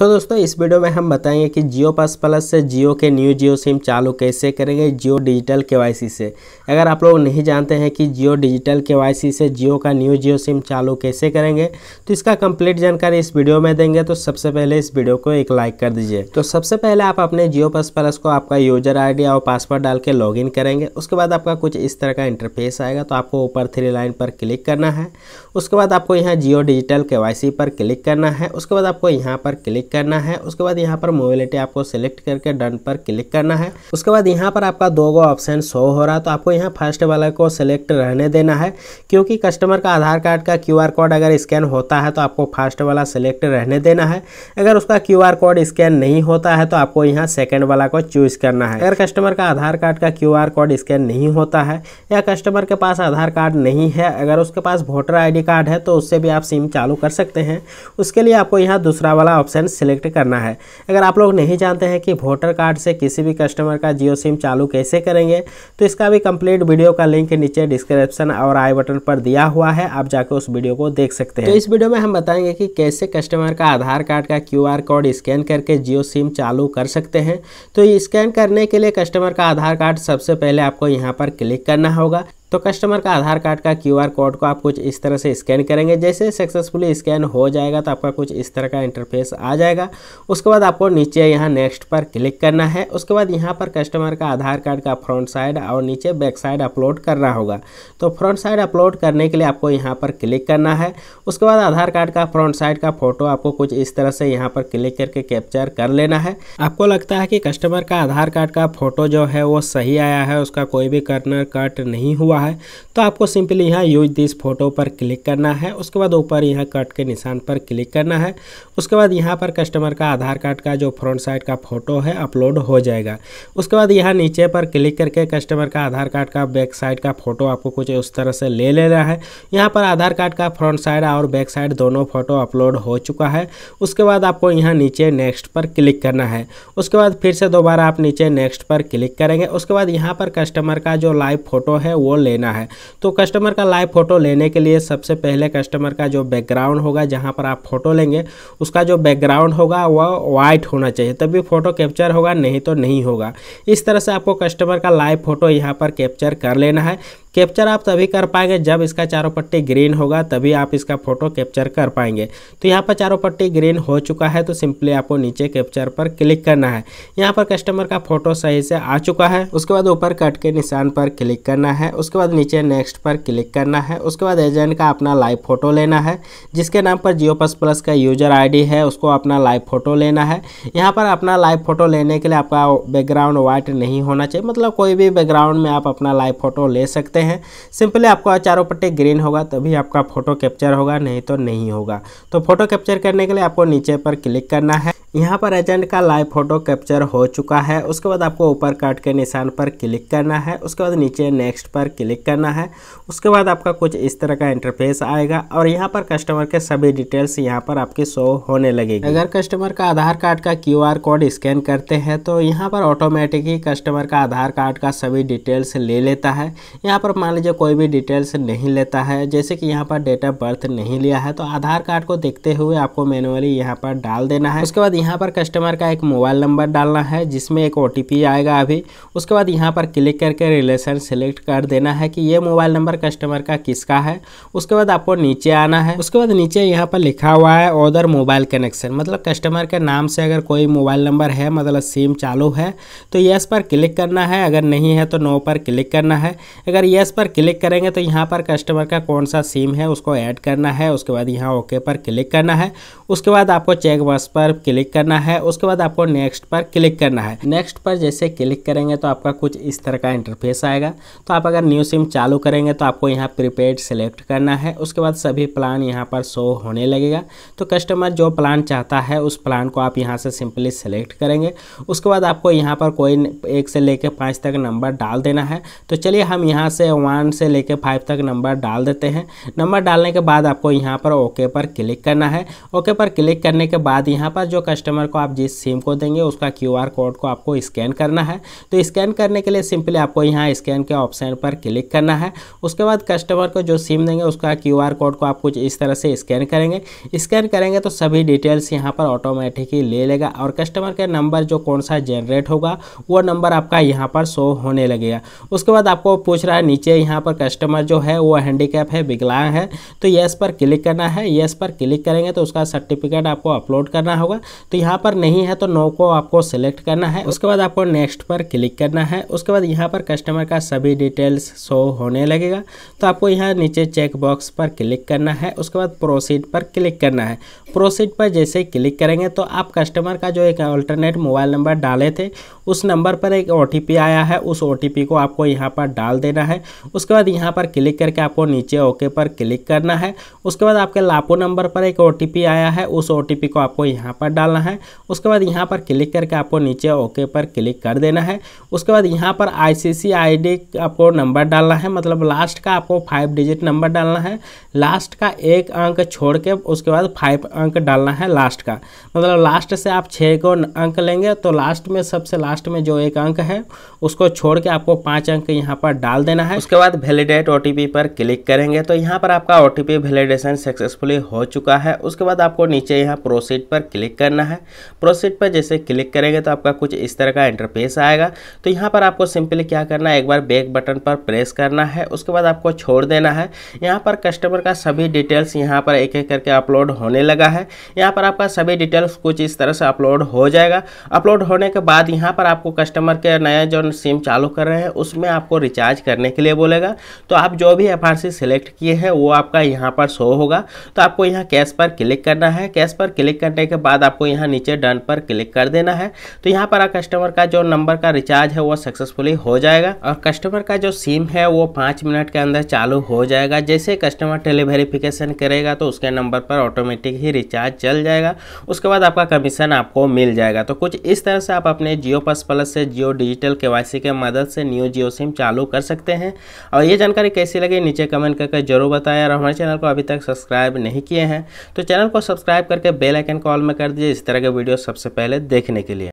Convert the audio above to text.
सो so, दोस्तों इस video में हम बताएंगे कि जियो पास प्लस से जियो के न्यू जियो सिम चालू कैसे करेंगे जियो डिजिटल केवाईसी से अगर आप लोग नहीं जानते हैं कि जियो डिजिटल केवाईसी से जियो का न्यू जियो सिम चालू कैसे करेंगे तो इसका कंप्लीट जानकारी इस वीडियो में देंगे तो सबसे पहले इस वीडियो को एक लाइक कर दीजिए तो सबसे पहले आप अपने जियो पास प्लस को आपका यूजर आई और पासवर्ड डाल के लॉग करेंगे उसके बाद आपका कुछ इस तरह का इंटरफेस आएगा तो आपको ऊपर थ्री लाइन पर क्लिक करना है उसके बाद आपको यहाँ जियो डिजिटल के पर क्लिक करना है उसके बाद आपको यहाँ पर क्लिक करना है उसके बाद यहाँ पर मोबिलिटी आपको सेलेक्ट करके डन पर क्लिक करना है उसके बाद यहाँ पर आपका दो गो ऑप्शन शो हो रहा है तो आपको यहाँ फर्स्ट वाला को सिलेक्ट रहने देना है क्योंकि कस्टमर का आधार कार्ड का क्यू कोड अगर स्कैन होता है तो आपको फर्स्ट वाला सेलेक्ट रहने देना है अगर उसका क्यू कोड स्कैन नहीं होता है तो आपको यहाँ सेकेंड वाला को चूज करना है अगर कस्टमर का आधार कार्ड का क्यू कोड स्कैन नहीं होता है या कस्टमर के पास आधार कार्ड नहीं है अगर उसके पास वोटर आईडी कार्ड है तो उससे भी आप सिम चालू कर सकते हैं उसके लिए आपको यहाँ दूसरा वाला ऑप्शन सिलेक्ट करना है अगर आप लोग नहीं जानते हैं कि वोटर कार्ड से किसी भी कस्टमर का जियो सिम चालू कैसे करेंगे तो इसका भी कंप्लीट वीडियो का लिंक नीचे डिस्क्रिप्शन और आई बटन पर दिया हुआ है आप जाकर उस वीडियो को देख सकते हैं तो इस वीडियो में हम बताएंगे कि कैसे कस्टमर का आधार कार्ड का क्यू कोड स्कैन करके जियो सिम चालू कर सकते हैं तो स्कैन करने के लिए कस्टमर का आधार कार्ड सबसे पहले आपको यहाँ पर क्लिक करना होगा तो कस्टमर का आधार कार्ड का क्यूआर कोड को आप कुछ इस तरह से स्कैन करेंगे जैसे सक्सेसफुली स्कैन हो जाएगा तो आपका कुछ इस तरह का इंटरफेस आ जाएगा उसके बाद आपको नीचे यहाँ नेक्स्ट पर क्लिक करना है उसके बाद यहाँ पर कस्टमर का आधार कार्ड का फ्रंट साइड और नीचे बैक साइड अपलोड करना होगा तो फ्रंट साइड अपलोड करने के लिए आपको यहाँ पर क्लिक करना है उसके बाद आधार कार्ड का फ्रंट साइड का फोटो आपको कुछ इस तरह से यहाँ पर क्लिक करके कैप्चर कर लेना है आपको लगता है कि कस्टमर का आधार कार्ड का फोटो जो है वो सही आया है उसका कोई भी कर्नर कट नहीं हुआ हुआ है तो आपको सिंपली यहाँ यूज दिस फोटो पर क्लिक करना है उसके बाद ऊपर यहाँ कट के निशान पर क्लिक करना है उसके बाद यहाँ पर कस्टमर का आधार कार्ड का जो फ्रंट साइड का फ़ोटो है अपलोड हो जाएगा उसके बाद यहाँ नीचे पर क्लिक करके कस्टमर का आधार कार्ड का बैक साइड का फ़ोटो आपको कुछ उस तरह से ले लेना है यहाँ पर आधार कार्ड का फ्रंट साइड और बैक साइड दोनों फ़ोटो अपलोड हो चुका है उसके बाद आपको यहाँ नीचे नेक्स्ट पर क्लिक करना है उसके बाद फिर से दोबारा आप नीचे नेक्स्ट पर क्लिक करेंगे उसके बाद यहाँ पर कस्टमर का जो लाइव फ़ोटो है वो ले लेना है तो कस्टमर का लाइव फ़ोटो लेने के लिए सबसे पहले कस्टमर का जो बैकग्राउंड होगा जहाँ पर आप फ़ोटो लेंगे उसका जो बैकग्राउंड होगा वह वाइट होना चाहिए तभी फ़ोटो कैप्चर होगा नहीं तो नहीं होगा इस तरह से आपको कस्टमर का लाइव फ़ोटो यहाँ पर कैप्चर कर लेना है कैप्चर आप तभी कर पाएंगे जब इसका चारों पट्टी ग्रीन होगा तभी आप इसका फोटो कैप्चर कर पाएंगे तो यहाँ पर चारों पट्टी ग्रीन हो चुका है तो सिंपली आपको नीचे कैप्चर पर क्लिक करना है यहाँ पर कस्टमर का फोटो सही से आ चुका है उसके बाद ऊपर कट के निशान पर क्लिक करना है उसके बाद नीचे नेक्स्ट पर क्लिक करना है उसके बाद एजेंट का अपना लाइव फोटो लेना है जिसके नाम पर जियो प्लस प्लस का यूजर आई है उसको अपना लाइव फोटो लेना है यहाँ पर अपना लाइव फोटो लेने के लिए आपका बैकग्राउंड व्हाइट नहीं होना चाहिए मतलब कोई भी बैकग्राउंड में आप अपना लाइव फोटो ले सकते सकते हैं सिंपली आपका चारों पट्टे ग्रीन होगा तभी आपका फ़ोटो कैप्चर होगा नहीं तो नहीं होगा तो फोटो कैप्चर करने के लिए आपको नीचे पर क्लिक करना है यहाँ पर एजेंट का लाइव फोटो कैप्चर हो चुका है उसके बाद आपको ऊपर कट के निशान पर क्लिक करना है उसके बाद नीचे नेक्स्ट पर क्लिक करना है उसके बाद आपका कुछ इस तरह का इंटरफेस आएगा और यहाँ पर कस्टमर के सभी डिटेल्स यहाँ पर आपके शो होने लगेगी अगर कस्टमर का आधार कार्ड का क्यू कोड स्कैन करते हैं तो यहाँ पर ऑटोमेटिक ही कस्टमर का आधार कार्ड का सभी डिटेल्स ले लेता है यहाँ पर मान लीजिए कोई भी डिटेल्स नहीं लेता है जैसे कि यहाँ पर डेट ऑफ बर्थ नहीं लिया है तो आधार कार्ड को देखते हुए आपको मैनुअली यहाँ पर डाल देना है उसके बाद यहाँ पर कस्टमर का एक मोबाइल नंबर डालना है जिसमें एक ओ आएगा अभी उसके बाद यहाँ पर क्लिक करके रिलेशन सेलेक्ट कर देना है कि ये मोबाइल नंबर कस्टमर का किसका है उसके बाद आपको नीचे आना है उसके बाद नीचे यहाँ पर लिखा हुआ है ऑदर मोबाइल कनेक्शन मतलब कस्टमर के नाम से अगर कोई मोबाइल नंबर है मतलब सिम चालू है तो यस पर क्लिक करना है अगर नहीं है तो नो पर क्लिक करना है अगर यस पर क्लिक करेंगे तो यहाँ पर कस्टमर का कौन सा सिम है उसको ऐड करना है उसके बाद यहाँ ओके पर क्लिक करना है उसके बाद आपको चेक बस पर क्लिक क्लिक करना है उसके बाद आपको नेक्स्ट पर क्लिक करना है नेक्स्ट पर जैसे क्लिक करेंगे तो आपका कुछ इस तरह का इंटरफेस आएगा तो आप अगर न्यू सिम चालू करेंगे तो आपको यहाँ प्रीपेड सेलेक्ट करना है उसके बाद सभी प्लान यहाँ पर शो होने लगेगा तो कस्टमर जो प्लान चाहता है उस प्लान को आप यहाँ से सिंपली सेलेक्ट करेंगे उसके बाद आपको यहाँ पर कोई एक से लेकर पाँच तक नंबर डाल देना है तो चलिए हम यहाँ से वन से लेकर फाइव तक नंबर डाल देते हैं नंबर डालने के बाद आपको यहाँ पर ओके पर क्लिक करना है ओके पर क्लिक करने के बाद यहाँ पर जो कस्टमर कस्टमर को आप जिस सिम को देंगे उसका क्यू कोड को आपको स्कैन करना है तो स्कैन करने के लिए सिंपली आपको यहाँ स्कैन के ऑप्शन पर क्लिक करना है उसके बाद कस्टमर को जो सिम देंगे उसका क्यू कोड को आप कुछ इस तरह से स्कैन करेंगे स्कैन करेंगे तो सभी डिटेल्स यहाँ पर ऑटोमेटिक ले लेगा और कस्टमर का नंबर जो कौन सा जनरेट होगा वो नंबर आपका यहाँ पर शो होने लगेगा उसके बाद आपको पूछ रहा है नीचे यहाँ पर कस्टमर जो है वो हैंडीकैप है विकलांग है तो यस पर क्लिक करना है येस पर क्लिक करेंगे तो उसका सर्टिफिकेट आपको अपलोड करना होगा तो यहाँ पर नहीं है तो नो को आपको सेलेक्ट करना है उसके बाद आपको नेक्स्ट पर क्लिक करना है उसके बाद यहाँ पर कस्टमर का सभी डिटेल्स शो होने लगेगा तो आपको यहाँ नीचे चेक बॉक्स पर क्लिक करना है उसके बाद प्रोसीड पर क्लिक करना है प्रोसीड पर जैसे क्लिक करेंगे तो आप कस्टमर का जो एक अल्टरनेट मोबाइल नंबर डाले थे उस नंबर पर एक ओ आया है उस ओ को आपको यहाँ पर डाल देना है उसके बाद यहाँ पर क्लिक करके आपको नीचे ओके पर क्लिक करना है उसके बाद आपके लापो नंबर पर एक ओ आया है उस ओ को आपको यहाँ पर डालना करना है उसके बाद यहाँ पर क्लिक करके आपको नीचे ओके पर क्लिक कर देना है उसके बाद यहाँ पर आईसीसी आईडी आपको नंबर डालना है मतलब लास्ट का आपको फाइव डिजिट नंबर डालना है लास्ट का एक अंक छोड़ के उसके बाद फाइव अंक डालना है लास्ट का मतलब लास्ट से आप छः को अंक लेंगे तो लास्ट में सबसे लास्ट में जो एक अंक है उसको छोड़ के आपको पाँच अंक यहाँ पर डाल देना है उसके बाद वैलिडेट ओ पर क्लिक करेंगे तो यहाँ पर आपका ओ वैलिडेशन सक्सेसफुली हो चुका है उसके बाद आपको नीचे यहाँ प्रोसीड पर क्लिक करना है है प्रोसीड पर जैसे क्लिक करेंगे तो आपका कुछ इस तरह का इंटरफेस आएगा तो यहाँ पर आपको सिंपली क्या करना है एक बार बैक बटन पर प्रेस करना है उसके बाद आपको छोड़ देना है यहाँ पर कस्टमर का सभी डिटेल्स यहाँ पर एक एक करके अपलोड होने लगा है यहाँ पर आपका सभी डिटेल्स कुछ इस तरह से अपलोड हो जाएगा अपलोड होने के बाद यहाँ पर आपको कस्टमर के नया जो सिम चालू कर रहे हैं उसमें आपको रिचार्ज करने के लिए बोलेगा तो आप जो भी एफ सिलेक्ट किए हैं वो आपका यहाँ पर शो होगा तो आपको यहाँ कैश पर क्लिक करना है कैश पर क्लिक करने के बाद आपको यहाँ यहाँ नीचे डन पर क्लिक कर देना है तो यहाँ पर कस्टमर का जो नंबर का रिचार्ज है वो सक्सेसफुली हो जाएगा और कस्टमर का जो सिम है वो पाँच मिनट के अंदर चालू हो जाएगा जैसे कस्टमर टेलीवेरीफिकेशन करेगा तो उसके नंबर पर ऑटोमेटिक ही रिचार्ज चल जाएगा उसके बाद आपका कमीशन आपको मिल जाएगा तो कुछ इस तरह से आप अपने जियो पस प्लस से जियो डिजिटल के के मदद से न्यू जियो सिम चालू कर सकते हैं और ये जानकारी कैसी लगी नीचे कमेंट करके जरूर बताएं और हमारे चैनल को अभी तक सब्सक्राइब नहीं किए हैं तो चैनल को सब्सक्राइब करके बेल आइकन कॉल में कर दीजिए इस तरह के वीडियो सबसे पहले देखने के लिए